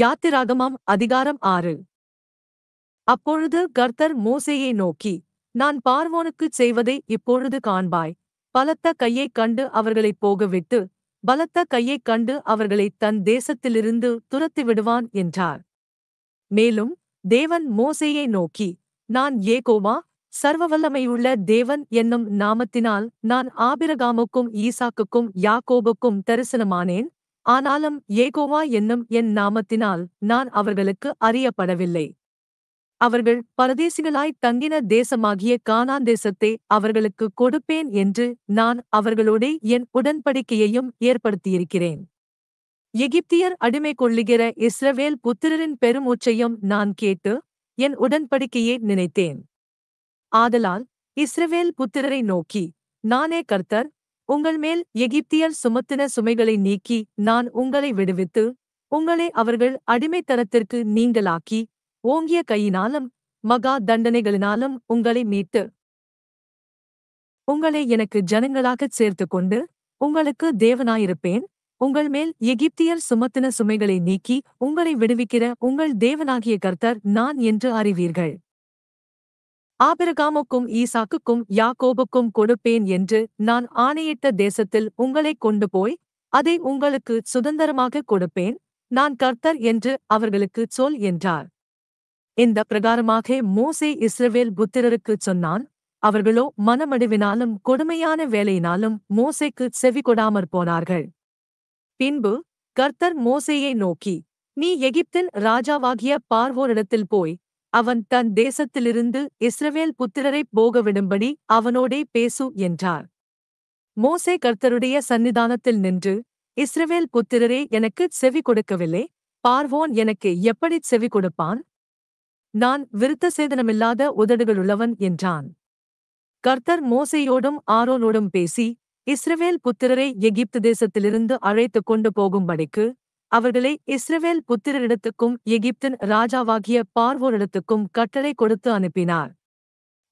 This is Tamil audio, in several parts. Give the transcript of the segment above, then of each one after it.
யாத்திராகமம் அதிகாரம் ஆறு அப்பொழுது கர்த்தர் மோசையை நோக்கி நான் பார்வோனுக்குச் செய்வதை இப்பொழுது காண்பாய் பலத்த கையைக் கண்டு அவர்களைப் போகவிட்டு பலத்த கையைக் கண்டு அவர்களை தன் தேசத்திலிருந்து விடுவான் என்றார் மேலும் தேவன் மோசையை நோக்கி நான் ஏகோவா சர்வவல்லமையுள்ள தேவன் என்னும் நாமத்தினால் நான் ஆபிரகாமுக்கும் ஈசாக்குக்கும் யாக்கோபுக்கும் தரிசனமானேன் ஆனாலும் ஏகோவா என்னும் என் நாமத்தினால் நான் அவர்களுக்கு அறியப்படவில்லை அவர்கள் பரதேசிகளாய் தங்கின தேசமாகிய கானான் தேசத்தை அவர்களுக்கு கொடுப்பேன் என்று நான் அவர்களோடே என் உடன்படிக்கையையும் ஏற்படுத்தியிருக்கிறேன் எகிப்தியர் அடிமை கொள்ளுகிற இஸ்ரவேல் புத்திரரின் பெருமூச்சையும் நான் கேட்டு என் உடன்படிக்கையை நினைத்தேன் ஆதலால் இஸ்ரவேல் புத்திரரை நோக்கி நானே கர்த்தர் உங்கள் மேல் எகிப்தியர் சுமத்தின சுமைகளை நீக்கி நான் உங்களை விடுவித்து உங்களை அவர்கள் அடிமைத்தனத்திற்கு நீங்களாக்கி ஓங்கிய கையினாலும் மகா தண்டனைகளினாலும் உங்களை மீட்டு உங்களை எனக்கு ஜனங்களாகச் சேர்த்து கொண்டு உங்களுக்கு தேவனாயிருப்பேன் உங்கள் மேல் எகிப்தியர் சுமத்தின சுமைகளை நீக்கி உங்களை விடுவிக்கிற உங்கள் தேவனாகிய கர்த்தர் நான் என்று அறிவீர்கள் ஆபிரகாமுக்கும் ஈசாக்குக்கும் யாக்கோபுக்கும் கொடுப்பேன் என்று நான் ஆணையிட்ட தேசத்தில் உங்களை கொண்டு போய் அதை உங்களுக்கு சுதந்திரமாக கொடுப்பேன் நான் கர்த்தர் என்று அவர்களுக்கு சொல் என்றார் இந்த பிரகாரமாக மோசே இஸ்ரவேல் புத்திரருக்குச் சொன்னான் அவர்களோ மனமடிவினாலும் கொடுமையான வேலையினாலும் மோசைக்கு செவி கொடாமற் போனார்கள் பின்பு கர்த்தர் மோசேயை நோக்கி நீ எகிப்தின் ராஜாவாகிய பார்வோரிடத்தில் போய் அவன் தன் தேசத்திலிருந்து இஸ்ரவேல் புத்திரரைப் போகவிடும்படி அவனோடே பேசு என்றார் மோசே கர்த்தருடைய சன்னிதானத்தில் நின்று இஸ்ரவேல் புத்திரரே எனக்கு செவி கொடுக்கவில்லை பார்வோன் எனக்கு எப்படி செவி கொடுப்பான் நான் விருத்த சேதனமில்லாத உதடுகளுள்ளவன் என்றான் கர்த்தர் மோசையோடும் ஆரோனோடும் பேசி இஸ்ரவேல் புத்திரரை எகிப்து தேசத்திலிருந்து அழைத்து கொண்டு போகும்படிக்கு அவர்களை இஸ்ரவேல் புத்திரரிடத்துக்கும் எகிப்தின் ராஜாவாகிய பார்வோரிடத்துக்கும் கட்டளை கொடுத்து அனுப்பினார்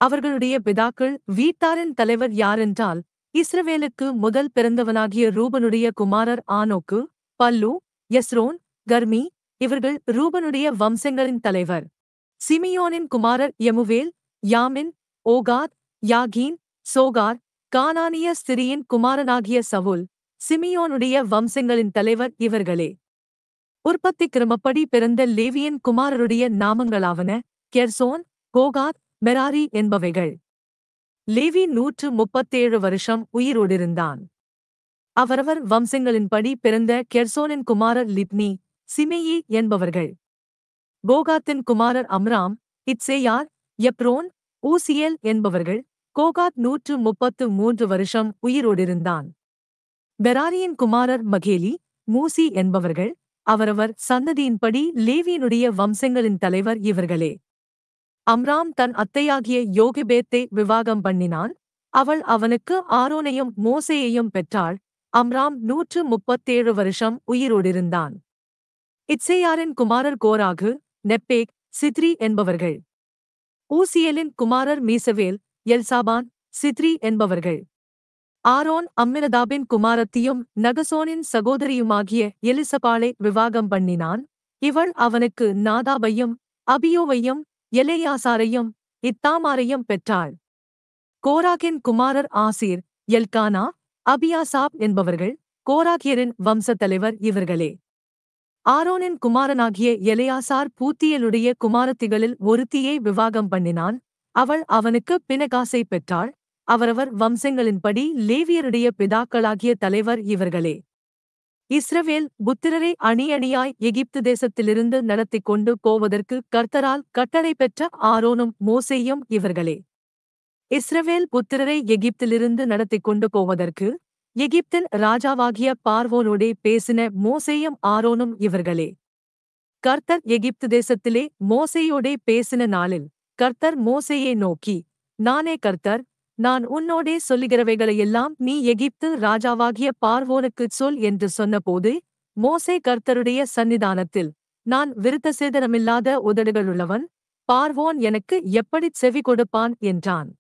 அவர்களுடைய பிதாக்கள் வீட்டாரின் தலைவர் யாரென்றால் இஸ்ரவேலுக்கு முதல் பிறந்தவனாகிய ரூபனுடைய குமாரர் ஆனோக்கு பல்லு யஸ்ரோன் கர்மி இவர்கள் ரூபனுடைய வம்சங்களின் தலைவர் சிமியோனின் குமாரர் யமுவேல் யாமின் ஓகாத் யாகீன் சோகார் கானானிய ஸ்திரியின் குமாரனாகிய சவுல் சிமியோனுடைய வம்சங்களின் தலைவர் இவர்களே உற்பத்தி கிரமப்படி பிறந்த லேவியன் குமாரருடைய நாமங்களாவன கெர்சோன் கோகாத் மெராரி என்பவைகள் லேவி நூற்று முப்பத்தேழு வருஷம் உயிரோடிருந்தான் அவரவர் வம்சங்களின்படி பிறந்த கெர்சோனின் குமாரர் லிப்னி சிமேயி என்பவர்கள் கோகாத்தின் குமாரர் அம்ராம் இட்சேயார் எப்ரோன் ஊசியல் என்பவர்கள் கோகாத் நூற்று முப்பத்து மூன்று வருஷம் உயிரோடிருந்தான் பெராரியின் குமாரர் மகேலி மூசி என்பவர்கள் அவரவர் சந்ததியின்படி லேவியனுடைய வம்சங்களின் தலைவர் இவர்களே அம்ராம் தன் அத்தையாகிய யோகிபேத்தை விவாகம் பண்ணினான் அவள் அவனுக்கு ஆரோனையும் மோசையையும் பெற்றாள் அம்ராம் நூற்று முப்பத்தேழு வருஷம் உயிரோடிருந்தான் இட்சையாரின் குமாரர் கோராகு நெப்பேக் சித்ரி என்பவர்கள் ஊசியலின் குமாரர் மீசவேல் எல்சாபான் சித்ரி என்பவர்கள் ஆரோன் அம்மினதாபின் குமாரத்தியும் நகசோனின் சகோதரியுமாகிய எலிசபாளை விவாகம் பண்ணினான் இவள் அவனுக்கு நாதாபையும் அபியோவையும் எலையாசாரையும் இத்தாமாரையும் பெற்றாள் கோராகின் குமாரர் ஆசீர் எல்கானா அபியாசாப் என்பவர்கள் கோராகியரின் வம்சத்தலைவர் இவர்களே ஆரோனின் குமாரனாகிய எலையாசார் பூத்தியலுடைய குமாரத்திகளில் ஒருத்தியை விவாகம் பண்ணினான் அவள் அவனுக்கு பினகாசை பெற்றாள் அவரவர் வம்சங்களின்படி லேவியருடைய பிதாக்களாகிய தலைவர் இவர்களே இஸ்ரவேல் புத்திரரை அணி அணியாய் எகிப்து தேசத்திலிருந்து நடத்தி கொண்டு போவதற்கு கர்த்தரால் கட்டளை பெற்ற ஆரோனும் மோசேயும் இவர்களே இஸ்ரவேல் புத்திரரை எகிப்திலிருந்து நடத்தி கொண்டு போவதற்கு எகிப்தின் ராஜாவாகிய பார்வோனோடே பேசின மோசேயும் ஆரோனும் இவர்களே கர்த்தர் எகிப்து தேசத்திலே மோசேயோடே பேசின நாளில் கர்த்தர் மோசேயை நோக்கி நானே கர்த்தர் நான் உன்னோடே சொல்லுகிறவைகளையெல்லாம் நீ எகிப்து ராஜாவாகிய பார்வோனுக்குச் சொல் என்று சொன்னபோது மோசே கர்த்தருடைய சன்னிதானத்தில் நான் சேதனமில்லாத உதடுகளுள்ளவன் பார்வோன் எனக்கு எப்படிச் செவி கொடுப்பான் என்றான்